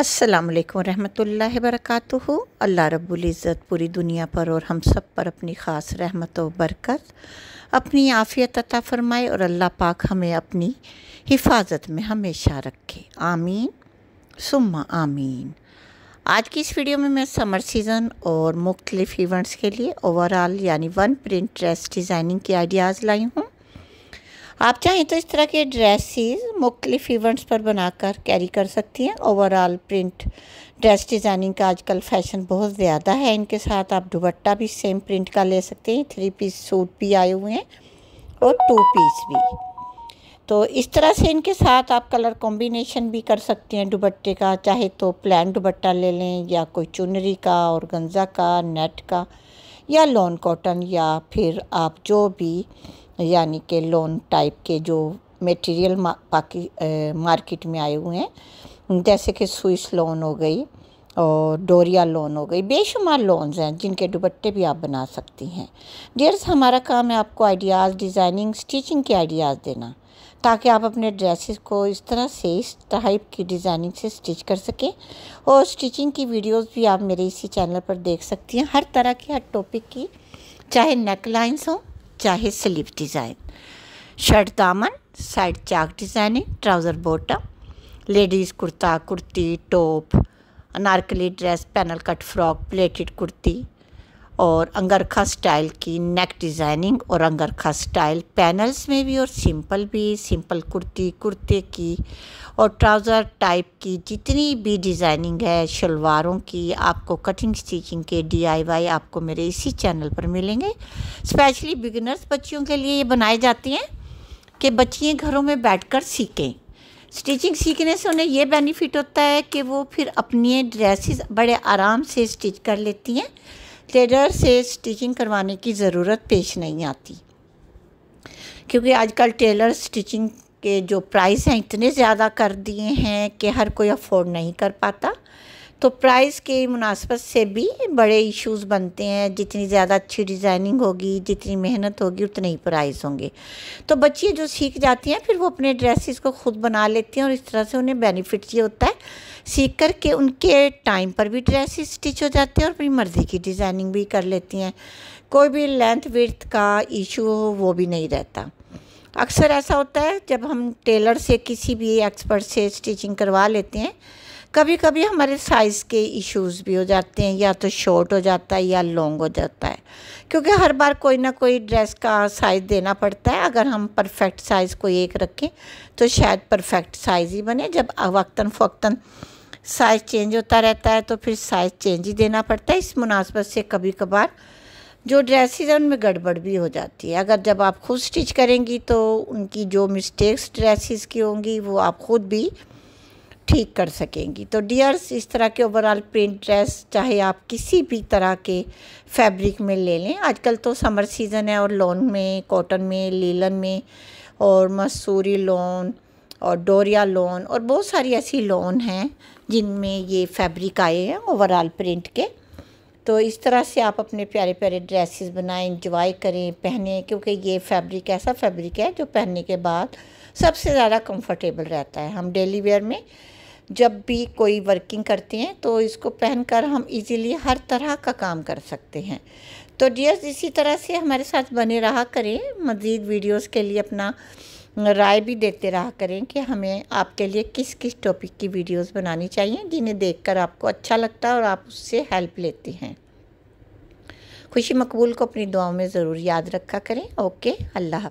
असलकम वरहमल वरक अल्लाह रबुल्ज़त पूरी दुनिया पर और हम सब पर अपनी ख़ास रहमत और बरकत अपनी आफ़ियत अता फ़रमाए और अल्लाह पाक हमें अपनी हिफाजत में हमेशा रखे आमीन सुम्मा आमीन आज की इस वीडियो में मैं समर सीज़न और मुख्तलिफ़ इवेंट्स के लिए ओवरऑल यानी वन प्रिंट ड्रेस डिज़ाइनिंग के आइडियाज़ लाई हूँ आप चाहें तो इस तरह के ड्रेसेस मुख्तलिफ इवेंट्स पर बनाकर कैरी कर सकती हैं ओवरऑल प्रिंट ड्रेस डिज़ाइनिंग का आजकल फ़ैशन बहुत ज़्यादा है इनके साथ आप दुपट्टा भी सेम प्रिंट का ले सकते हैं थ्री पीस सूट भी आए हुए हैं और टू पीस भी तो इस तरह से इनके साथ आप कलर कॉम्बिनेशन भी कर सकते हैं दुपट्टे का चाहे तो प्लान दुपट्टा ले लें या कोई चुनरी का और गंजा का नेट का या लॉन कॉटन या फिर आप जो भी यानी कि लोन टाइप के जो मटेरियल पाकि मार्केट में आए हुए हैं जैसे कि स्विस लोन हो गई और डोरिया लोन हो गई बेशुमार लोन्स हैं जिनके दुपट्टे भी आप बना सकती हैं डियर्स हमारा काम है आपको आइडियाज़ डिज़ाइनिंग स्टिचिंग के आइडियाज़ देना ताकि आप अपने ड्रेसेस को इस तरह से इस टाइप की डिज़ाइनिंग से स्टिच कर सकें और स्टिचिंग की वीडियोस भी आप मेरे इसी चैनल पर देख सकती हैं हर तरह की हर टॉपिक की चाहे नेक लाइन्स हों चाहे स्लीव डिज़ाइन शर्ट दामन साइड चाक designing trouser bottom ladies kurta kurti top Anarkali dress panel cut frock pleated kurti और अंगरखा स्टाइल की नेक डिज़ाइनिंग और अंगरखा स्टाइल पैनल्स में भी और सिंपल भी सिंपल कुर्ती कुर्ते की और ट्राउज़र टाइप की जितनी भी डिज़ाइनिंग है शलवारों की आपको कटिंग स्टिचिंग के डीआईवाई आपको मेरे इसी चैनल पर मिलेंगे स्पेशली बिगिनर्स बच्चियों के लिए ये बनाए जाते हैं कि बच्चियाँ घरों में बैठ सीखें स्टिचिंग सीखने से उन्हें यह बेनिफिट होता है कि वो फिर अपनी ड्रेसेस बड़े आराम से स्टिच कर लेती हैं टेलर से स्टिचिंग करवाने की ज़रूरत पेश नहीं आती क्योंकि आजकल टेलर स्टिचिंग के जो प्राइस हैं इतने ज़्यादा कर दिए हैं कि हर कोई अफोर्ड नहीं कर पाता तो प्राइस के मुनासबत से भी बड़े इश्यूज बनते हैं जितनी ज़्यादा अच्छी डिज़ाइनिंग होगी जितनी मेहनत होगी उतने ही प्राइस होंगे तो बच्चियाँ जो सीख जाती हैं फिर वो अपने ड्रेसेस को खुद बना लेती हैं और इस तरह से उन्हें बेनिफिट ये होता है सीख कर के उनके टाइम पर भी ड्रेसेस स्टिच हो जाते हैं और अपनी मर्ज़ी की डिज़ाइनिंग भी कर लेती हैं कोई भी लेंथ विर्थ का इशू हो वो भी नहीं रहता अक्सर ऐसा होता है जब हम टेलर से किसी भी एक्सपर्ट से स्टिचिंग करवा लेते हैं कभी कभी हमारे साइज़ के इश्यूज भी हो जाते हैं या तो शॉर्ट हो जाता है या लॉन्ग हो जाता है क्योंकि हर बार कोई ना कोई ड्रेस का साइज़ देना पड़ता है अगर हम परफेक्ट साइज़ कोई एक रखें तो शायद परफेक्ट साइज़ ही बने जब वक्ता फ़क्ता साइज़ चेंज होता रहता है तो फिर साइज़ चेंज ही देना पड़ता है इस मुनासबत से कभी कभार जो ड्रेसिज हैं उनमें गड़बड़ भी हो जाती है अगर जब आप खुद स्टिच करेंगी तो उनकी जो मिस्टेक्स ड्रेसेस की होंगी वो आप खुद भी ठीक कर सकेंगी तो डियर्स इस तरह के ओवरऑल प्रिंट ड्रेस चाहे आप किसी भी तरह के फैब्रिक में ले लें आजकल तो समर सीज़न है और लॉन में कॉटन में लीलन में और मसूरी लोन और डोरिया लोन और बहुत सारी ऐसी लोन हैं जिनमें ये फैब्रिक आए हैं ओवरऑल प्रिंट के तो इस तरह से आप अपने प्यारे प्यारे ड्रेसेस बनाएं इंजॉय करें पहने क्योंकि ये फैब्रिक ऐसा फैब्रिक है जो पहनने के बाद सबसे ज़्यादा कंफर्टेबल रहता है हम डेली वेयर में जब भी कोई वर्किंग करते हैं तो इसको पहनकर हम इजीली हर तरह का काम कर सकते हैं तो डियर्स इसी तरह से हमारे साथ बने रहा करें मज़ीद वीडियोस के लिए अपना राय भी देते रहा करें कि हमें आपके लिए किस किस टॉपिक की वीडियोस बनानी चाहिए जिन्हें देखकर आपको अच्छा लगता है और आप उससे हेल्प लेते हैं खुशी मकबूल को अपनी दुआओं में ज़रूर याद रखा करें ओके अल्लाह